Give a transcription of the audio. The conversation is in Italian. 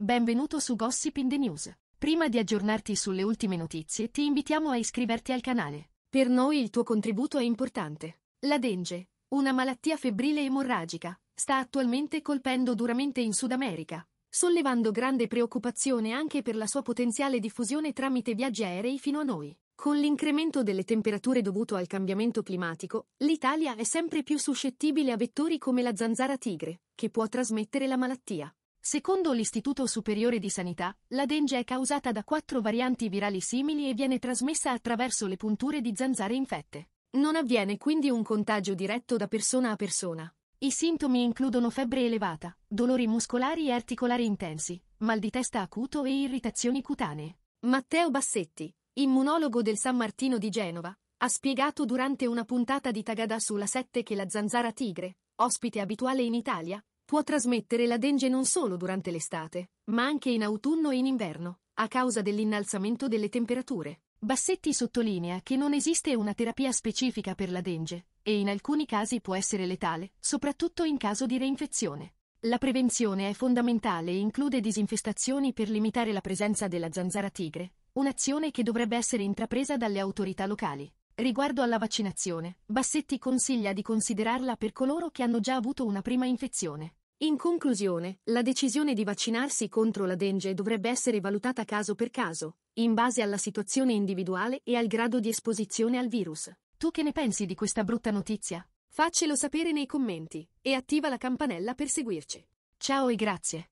Benvenuto su Gossip in the News. Prima di aggiornarti sulle ultime notizie, ti invitiamo a iscriverti al canale. Per noi il tuo contributo è importante. La dengue, una malattia febbrile emorragica, sta attualmente colpendo duramente in Sud America, sollevando grande preoccupazione anche per la sua potenziale diffusione tramite viaggi aerei fino a noi. Con l'incremento delle temperature dovuto al cambiamento climatico, l'Italia è sempre più suscettibile a vettori come la zanzara tigre, che può trasmettere la malattia. Secondo l'Istituto Superiore di Sanità, la dengue è causata da quattro varianti virali simili e viene trasmessa attraverso le punture di zanzare infette. Non avviene quindi un contagio diretto da persona a persona. I sintomi includono febbre elevata, dolori muscolari e articolari intensi, mal di testa acuto e irritazioni cutanee. Matteo Bassetti, immunologo del San Martino di Genova, ha spiegato durante una puntata di Tagada sulla 7 che la zanzara tigre, ospite abituale in Italia, può trasmettere la dengue non solo durante l'estate, ma anche in autunno e in inverno, a causa dell'innalzamento delle temperature. Bassetti sottolinea che non esiste una terapia specifica per la dengue, e in alcuni casi può essere letale, soprattutto in caso di reinfezione. La prevenzione è fondamentale e include disinfestazioni per limitare la presenza della zanzara tigre, un'azione che dovrebbe essere intrapresa dalle autorità locali. Riguardo alla vaccinazione, Bassetti consiglia di considerarla per coloro che hanno già avuto una prima infezione. In conclusione, la decisione di vaccinarsi contro la dengue dovrebbe essere valutata caso per caso, in base alla situazione individuale e al grado di esposizione al virus. Tu che ne pensi di questa brutta notizia? Faccelo sapere nei commenti e attiva la campanella per seguirci. Ciao e grazie.